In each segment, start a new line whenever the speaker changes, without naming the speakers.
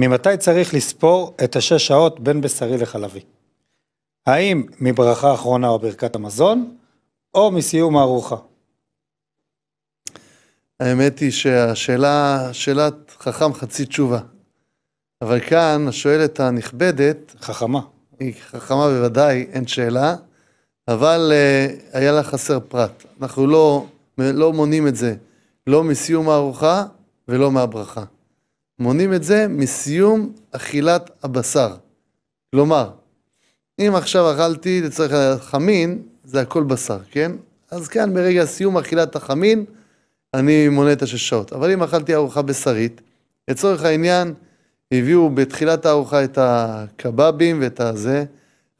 ממתי צריך לספור את השש שעות בין בשרי לחלבי? האם מברכה אחרונה או ברכת המזון, או מסיום הארוחה?
האמת היא שהשאלה, שאלת חכם חצי תשובה. אבל כאן השואלת הנכבדת... חכמה. היא חכמה בוודאי, אין שאלה, אבל אה, היה לה חסר פרט. אנחנו לא, לא מונים את זה, לא מסיום הארוחה ולא מהברכה. מונים את זה מסיום אכילת הבשר. כלומר, אם עכשיו אכלתי לצורך חמין, זה הכל בשר, כן? אז כאן ברגע סיום אכילת החמין, אני מונה את השש שעות. אבל אם אכלתי ארוחה בשרית, לצורך העניין, הביאו בתחילת הארוחה את הקבבים ואת הזה,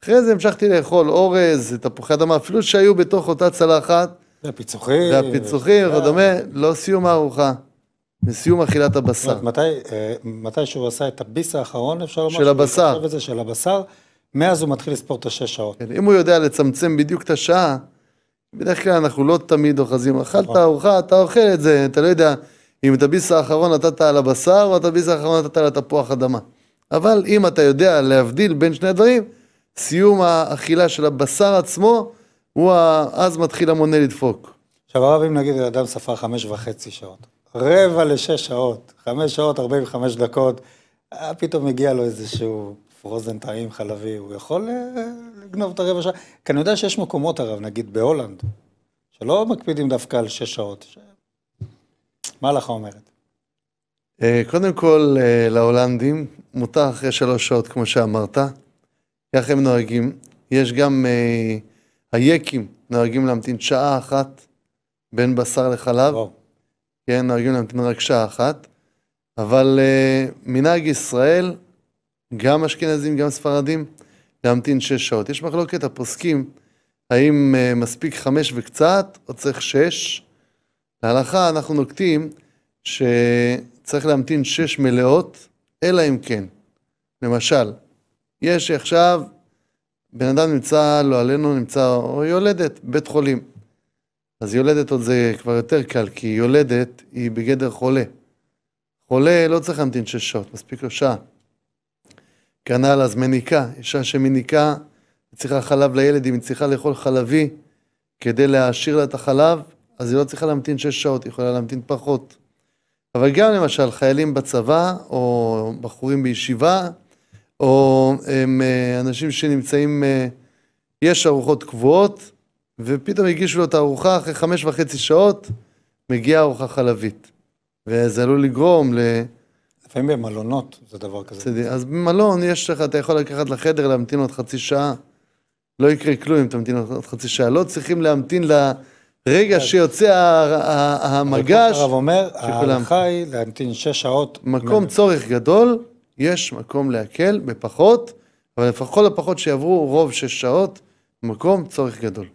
אחרי זה המשכתי לאכול אורז, תפוחי אדמה, אפילו שהיו בתוך אותה צלחת. זה הפיצוחים. זה הפיצוחים וכדומה, לא סיום הארוחה. מסיום אכילת הבשר. מתי, אה, מתי שהוא
עשה את הביס האחרון, אפשר לומר? של הבשר. זה, של הבשר, מאז הוא מתחיל לספור את השש שעות. כן,
אם הוא יודע לצמצם בדיוק את השעה, בדרך כלל אנחנו לא תמיד אוחזים. אכלת נכון. ארוחה, אתה אוכל את זה, אתה לא יודע אם את הביס האחרון נתת על הבשר, או את הביס האחרון נתת על התפוח אדמה. אבל אם אתה יודע להבדיל בין שני הדברים, סיום האכילה של הבשר עצמו, הוא אז מתחיל המונה לדפוק. עכשיו הרב, אם נגיד אדם
ספר חמש וחצי שעות. רבע לשש שעות, חמש שעות, ארבעים וחמש דקות, אה, פתאום מגיע לו איזשהו פרוזן טעים חלבי, הוא יכול אה, לגנוב את הרבע שעה. כי אני יודע שיש מקומות, הרב, נגיד בהולנד, שלא מקפידים דווקא על שש שעות. ש... מה לך אומרת?
אה, קודם כל, להולנדים מותר אחרי שלוש שעות, כמו שאמרת. כך הם נוהגים. יש גם היקים נוהגים להמתין שעה אחת בין בשר לחלב. וואו. כן, נוהגים להמתין רק שעה אחת, אבל uh, מנהג ישראל, גם אשכנזים, גם ספרדים, להמתין שש שעות. יש מחלוקת הפוסקים, האם uh, מספיק חמש וקצת, או צריך שש. להלכה אנחנו נוקטים שצריך להמתין שש מלאות, אלא אם כן. למשל, יש עכשיו, בן אדם נמצא, לא עלינו, נמצא, או יולדת, בית חולים. אז יולדת עוד זה כבר יותר קל, כי יולדת היא בגדר חולה. חולה לא צריך להמתין שש שעות, מספיק לו שעה. כנ"ל אז מניקה, אישה שמניקה, היא צריכה חלב לילד, אם היא צריכה לאכול חלבי כדי להעשיר לה את החלב, אז היא לא צריכה להמתין שש שעות, היא יכולה להמתין פחות. אבל גם למשל חיילים בצבא, או בחורים בישיבה, או הם, אה, אנשים שנמצאים, אה, יש ארוחות קבועות, ופתאום הגישו לו את הארוחה אחרי חמש וחצי שעות, מגיעה ארוחה חלבית. וזה עלול לגרום ל... לפעמים במלונות זה דבר כזה. בסדר, אז במלון יש לך, אתה יכול לקחת לחדר, להמתין עוד חצי שעה. לא יקרה כלום אם תמתין עוד חצי שעה. לא צריכים להמתין לרגע שיוצא המגש. הרב אומר, ההלכה היא להמתין שש שעות. מקום צורך גדול, יש מקום להקל בפחות, אבל לפחות לפחות שיעברו רוב שש שעות, מקום צורך גדול.